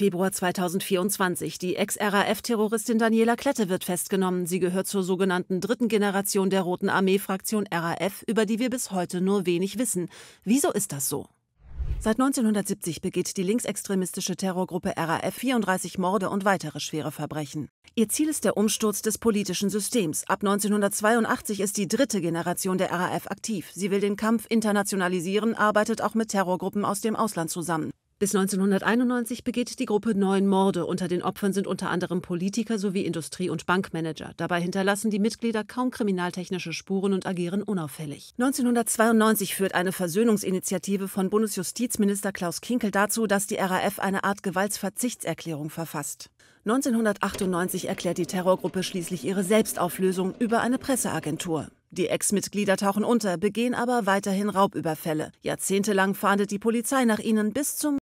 Februar 2024. Die Ex-RAF-Terroristin Daniela Klette wird festgenommen. Sie gehört zur sogenannten dritten Generation der Roten Armee-Fraktion RAF, über die wir bis heute nur wenig wissen. Wieso ist das so? Seit 1970 begeht die linksextremistische Terrorgruppe RAF 34 Morde und weitere schwere Verbrechen. Ihr Ziel ist der Umsturz des politischen Systems. Ab 1982 ist die dritte Generation der RAF aktiv. Sie will den Kampf internationalisieren, arbeitet auch mit Terrorgruppen aus dem Ausland zusammen. Bis 1991 begeht die Gruppe neun Morde. Unter den Opfern sind unter anderem Politiker sowie Industrie- und Bankmanager. Dabei hinterlassen die Mitglieder kaum kriminaltechnische Spuren und agieren unauffällig. 1992 führt eine Versöhnungsinitiative von Bundesjustizminister Klaus Kinkel dazu, dass die RAF eine Art Gewaltsverzichtserklärung verfasst. 1998 erklärt die Terrorgruppe schließlich ihre Selbstauflösung über eine Presseagentur. Die Ex-Mitglieder tauchen unter, begehen aber weiterhin Raubüberfälle. Jahrzehntelang fahndet die Polizei nach ihnen bis zum